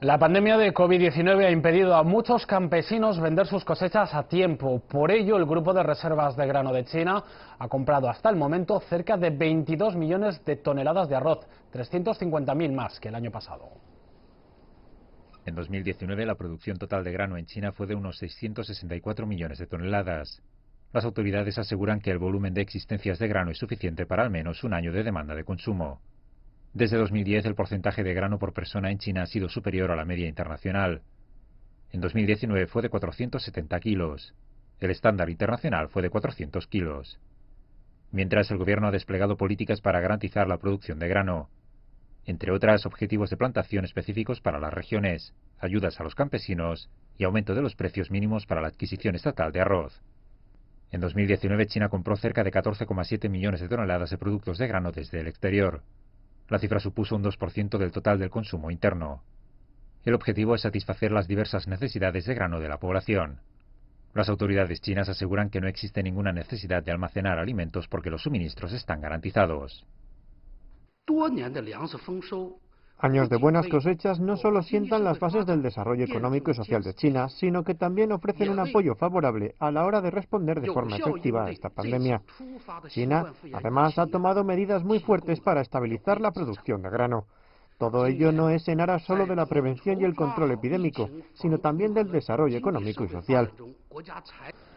La pandemia de COVID-19 ha impedido a muchos campesinos vender sus cosechas a tiempo. Por ello, el Grupo de Reservas de Grano de China ha comprado hasta el momento cerca de 22 millones de toneladas de arroz, 350.000 más que el año pasado. En 2019, la producción total de grano en China fue de unos 664 millones de toneladas. Las autoridades aseguran que el volumen de existencias de grano es suficiente para al menos un año de demanda de consumo. Desde 2010 el porcentaje de grano por persona en China ha sido superior a la media internacional. En 2019 fue de 470 kilos. El estándar internacional fue de 400 kilos. Mientras el gobierno ha desplegado políticas para garantizar la producción de grano, entre otras objetivos de plantación específicos para las regiones, ayudas a los campesinos y aumento de los precios mínimos para la adquisición estatal de arroz. En 2019 China compró cerca de 14,7 millones de toneladas de productos de grano desde el exterior, la cifra supuso un 2% del total del consumo interno. El objetivo es satisfacer las diversas necesidades de grano de la población. Las autoridades chinas aseguran que no existe ninguna necesidad de almacenar alimentos porque los suministros están garantizados. Años de buenas cosechas no solo sientan las bases del desarrollo económico y social de China, sino que también ofrecen un apoyo favorable a la hora de responder de forma efectiva a esta pandemia. China, además, ha tomado medidas muy fuertes para estabilizar la producción de grano. Todo ello no es en aras solo de la prevención y el control epidémico, sino también del desarrollo económico y social.